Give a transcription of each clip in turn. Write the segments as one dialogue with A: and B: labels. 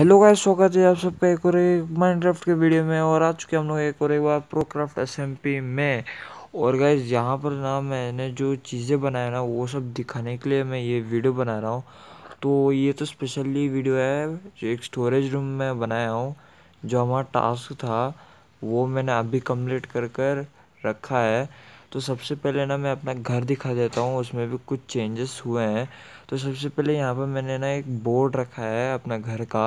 A: hello guys स्वागत है आप सबका एक और एक माइनक्राफ्ट के वीडियो में और आ चुके हम लोग एक और एक बार प्रोक्राफ्ट एसएमपी में और गाइस यहाँ पर ना मैंने जो चीज़ें बनाया ना वो सब दिखाने के लिए मैं ये वीडियो बना रहा हूँ तो ये तो स्पेशली वीडियो है जो एक स्टोरेज रूम में बनाया हूँ जो हमारा टास्क था वो मैंने अभी कम्प्लीट कर कर रखा है तो सबसे पहले ना मैं अपना घर दिखा देता हूँ उसमें भी कुछ चेंजेस हुए हैं तो सबसे पहले यहाँ पर मैंने ना एक बोर्ड रखा है अपना घर का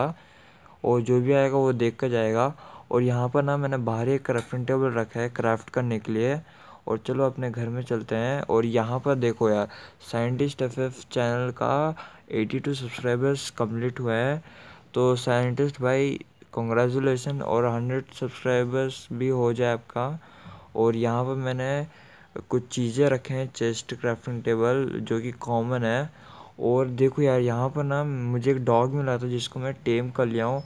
A: और जो भी आएगा वो देख कर जाएगा और यहाँ पर ना मैंने बाहर एक क्राफ्टिंग टेबल रखा है क्राफ्ट करने के लिए और चलो अपने घर में चलते हैं और यहाँ पर देखो यार साइंटिस्ट एफ चैनल का 82 सब्सक्राइबर्स कंप्लीट हुए हैं तो साइंटिस्ट भाई कॉन्ग्रेचुलेसन और 100 सब्सक्राइबर्स भी हो जाए आपका और यहाँ पर मैंने कुछ चीज़ें रखे हैं चेस्ट क्राफ्टिंग टेबल जो कि कॉमन है और देखो यार यहाँ पर ना मुझे एक डॉग मिला था जिसको मैं टेम कर लिया हूँ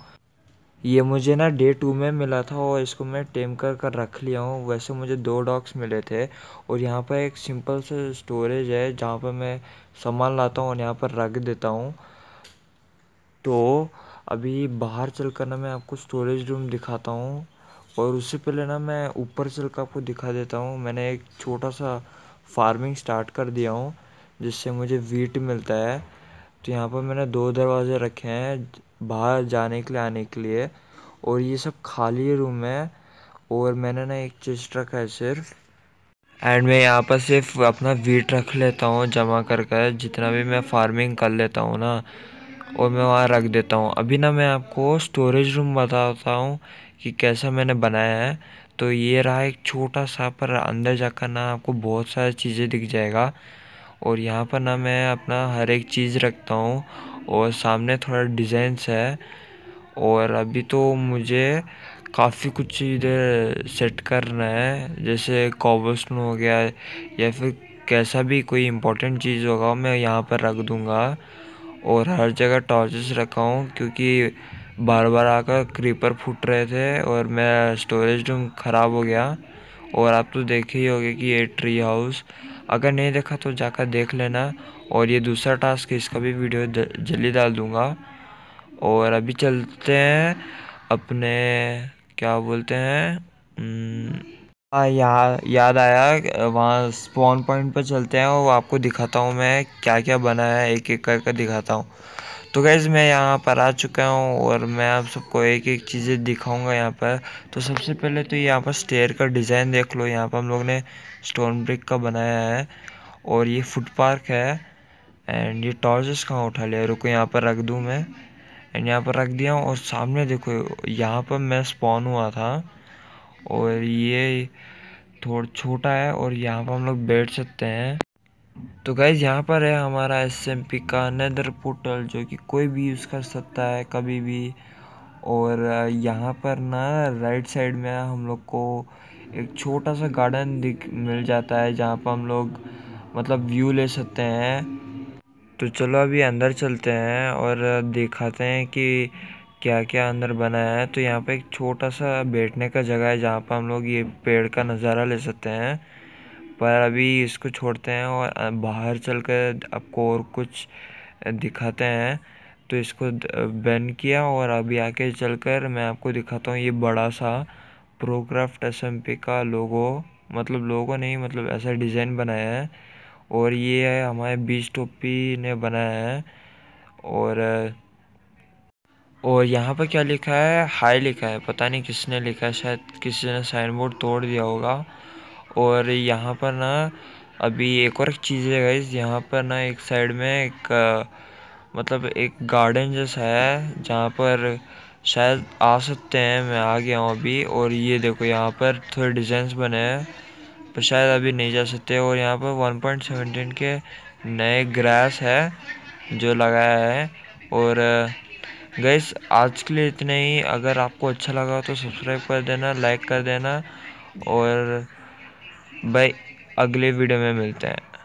A: ये मुझे ना डे टू में मिला था और इसको मैं टेम कर कर रख लिया हूँ वैसे मुझे दो डॉग्स मिले थे और यहाँ पर एक सिंपल से स्टोरेज है जहाँ पर मैं सामान लाता हूँ और यहाँ पर रख देता हूँ तो अभी बाहर चल कर ना मैं आपको स्टोरेज रूम दिखाता हूँ और उससे पहले ना मैं ऊपर चल कर आपको दिखा देता हूँ मैंने एक छोटा सा फार्मिंग स्टार्ट कर दिया हूँ जिससे मुझे वीट मिलता है तो यहाँ पर मैंने दो दरवाज़े रखे हैं बाहर जाने के लिए आने के लिए और ये सब खाली रूम है और मैंने ना एक चेस्ट रखा है सिर्फ एंड मैं यहाँ पर सिर्फ अपना वीट रख लेता हूँ जमा कर कर जितना भी मैं फार्मिंग कर लेता हूँ ना और मैं वहाँ रख देता हूँ अभी ना मैं आपको स्टोरेज रूम बताता हूँ कि कैसा मैंने बनाया है तो ये रहा एक छोटा सा पर अंदर जाकर ना आपको बहुत सारी चीज़ें दिख जाएगा और यहाँ पर ना मैं अपना हर एक चीज़ रखता हूँ और सामने थोड़ा डिज़ाइंस है और अभी तो मुझे काफ़ी कुछ इधर सेट करना है जैसे कॉबस्ट हो गया या फिर कैसा भी कोई इम्पोर्टेंट चीज़ होगा मैं यहाँ पर रख दूँगा और हर जगह टॉर्चेस रखा हूँ क्योंकि बार बार आकर क्रीपर फूट रहे थे और मेरा स्टोरेज रूम ख़राब हो गया और आप तो देखे ही होगे कि ये ट्री हाउस अगर नहीं देखा तो जाकर देख लेना और ये दूसरा टास्क इसका भी वीडियो जल्दी डाल दूँगा और अभी चलते हैं अपने क्या बोलते हैं हाँ यार याद आया वहाँ स्पॉन पॉइंट पर चलते हैं और आपको दिखाता हूँ मैं क्या क्या बना है एक एक करके दिखाता हूँ तो गैज़ मैं यहाँ पर आ चुका हूँ और मैं आप सबको एक एक चीज़ें दिखाऊंगा यहाँ पर तो सबसे पहले तो यहाँ पर स्टेयर का डिज़ाइन देख लो यहाँ पर हम लोग ने स्टोन ब्रिक का बनाया है और ये फुट पार्क है एंड ये टॉर्चेस कहाँ उठा लिया रुको यहाँ पर रख दूँ मैं एंड यहाँ पर रख दिया और सामने देखो यहाँ पर मैं स्पॉन हुआ था और ये थोड़ा छोटा है और यहाँ पर हम लोग बैठ सकते हैं तो गाइज यहाँ पर है हमारा एस एम पी का नदर पोर्टल जो कि कोई भी यूज़ कर सकता है कभी भी और यहाँ पर ना राइट साइड में हम लोग को एक छोटा सा गार्डन दिख मिल जाता है जहाँ पर हम लोग मतलब व्यू ले सकते हैं तो चलो अभी अंदर चलते हैं और दिखाते हैं कि क्या क्या अंदर बनाया है तो यहाँ पे एक छोटा सा बैठने का जगह है जहाँ पर हम लोग ये पेड़ का नज़ारा ले सकते हैं पर अभी इसको छोड़ते हैं और बाहर चल कर आपको और कुछ दिखाते हैं तो इसको बैन किया और अभी आके चलकर मैं आपको दिखाता हूँ ये बड़ा सा प्रोक्राफ्ट एस का लोगो मतलब लोगो नहीं मतलब ऐसा डिज़ाइन बनाया है और ये है हमारे बीस टोपी ने बनाया है और और यहाँ पर क्या लिखा है हाई लिखा है पता नहीं किसने लिखा है शायद किसी ने साइन बोर्ड तोड़ दिया होगा और यहाँ पर ना अभी एक और चीज़ है गाइज यहाँ पर ना एक साइड में एक मतलब एक गार्डन जैसा है जहाँ पर शायद आ सकते हैं मैं आ गया हूँ अभी और ये देखो यहाँ पर थोड़े डिज़ाइंस बने हैं पर शायद अभी नहीं जा सकते और यहाँ पर 1.17 के नए ग्रास है जो लगाया है और गैस आज के लिए इतना ही अगर आपको अच्छा लगा तो सब्सक्राइब कर देना लाइक कर देना और भाई अगले वीडियो में मिलते हैं